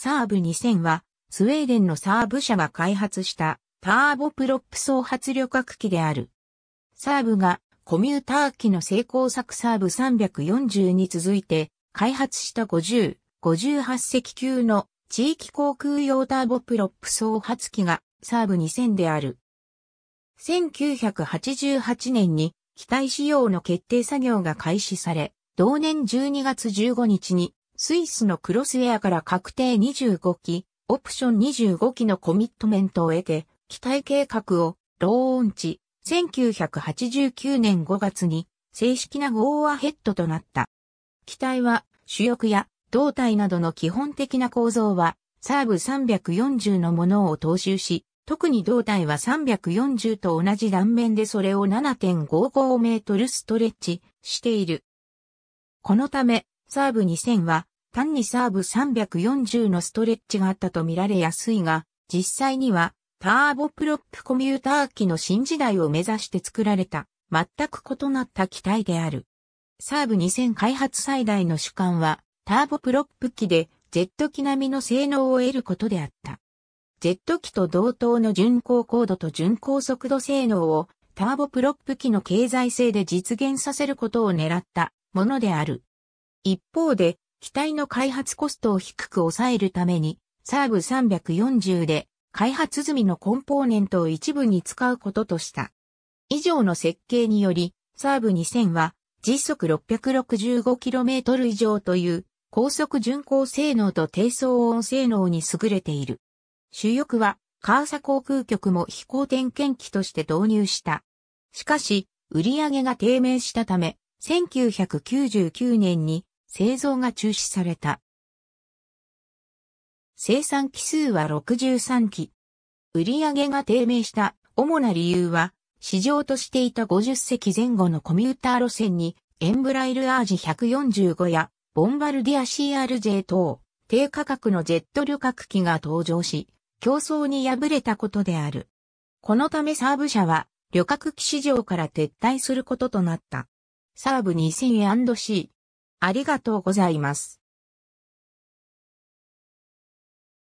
サーブ2000は、スウェーデンのサーブ社が開発したターボプロップ総発旅客機である。サーブがコミューター機の成功作サーブ340に続いて開発した50、58隻級の地域航空用ターボプロップ総発機がサーブ2000である。1988年に機体使用の決定作業が開始され、同年12月15日にスイスのクロスエアから確定25機、オプション25機のコミットメントを得て、機体計画をローンチ、1989年5月に正式なゴーアヘッドとなった。機体は主翼や胴体などの基本的な構造はサーブ340のものを踏襲し、特に胴体は340と同じ断面でそれを7.55メートルストレッチしている。このため、サーブ2000は単にサーブ340のストレッチがあったと見られやすいが、実際にはターボプロップコミューター機の新時代を目指して作られた、全く異なった機体である。サーブ2000開発最大の主観は、ターボプロップ機で、ジェット機並みの性能を得ることであった。ジェット機と同等の巡航高度と巡航速度性能を、ターボプロップ機の経済性で実現させることを狙ったものである。一方で、機体の開発コストを低く抑えるために、サーブ340で開発済みのコンポーネントを一部に使うこととした。以上の設計により、サーブ2000は時速 665km 以上という高速巡航性能と低騒音性能に優れている。主翼はカーサ航空局も飛行点検機として導入した。しかし、売上が低迷したため、1999年に製造が中止された。生産機数は63機。売上が低迷した主な理由は、市場としていた50席前後のコミューター路線に、エンブライルアージ1 4 5や、ボンバルディア CRJ 等、低価格のジェット旅客機が登場し、競争に敗れたことである。このためサーブ社は、旅客機市場から撤退することとなった。サーブ 2000&C、ありがとうございます。